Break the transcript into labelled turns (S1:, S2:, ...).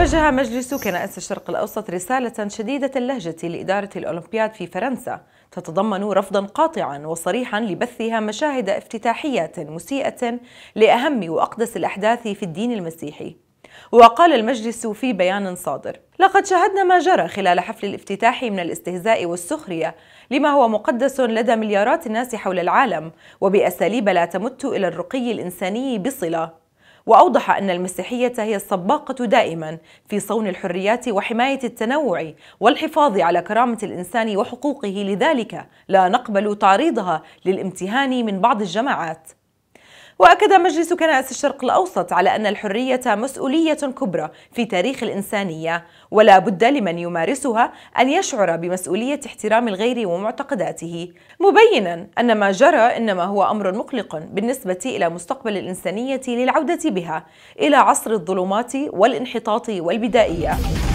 S1: وجه مجلس كنائس الشرق الأوسط رسالة شديدة اللهجة لإدارة الأولمبياد في فرنسا تتضمن رفضا قاطعا وصريحا لبثها مشاهد افتتاحية مسيئة لأهم وأقدس الأحداث في الدين المسيحي وقال المجلس في بيان صادر لقد شاهدنا ما جرى خلال حفل الافتتاح من الاستهزاء والسخرية لما هو مقدس لدى مليارات الناس حول العالم وبأساليب لا تمت إلى الرقي الإنساني بصلة وأوضح أن المسيحية هي السباقة دائما في صون الحريات وحماية التنوع والحفاظ على كرامة الإنسان وحقوقه لذلك لا نقبل تعريضها للامتهان من بعض الجماعات وأكد مجلس كنائس الشرق الأوسط على أن الحرية مسؤولية كبرى في تاريخ الإنسانية ولا بد لمن يمارسها أن يشعر بمسؤولية احترام الغير ومعتقداته مبينا أن ما جرى إنما هو أمر مقلق بالنسبة إلى مستقبل الإنسانية للعودة بها إلى عصر الظلمات والانحطاط والبدائية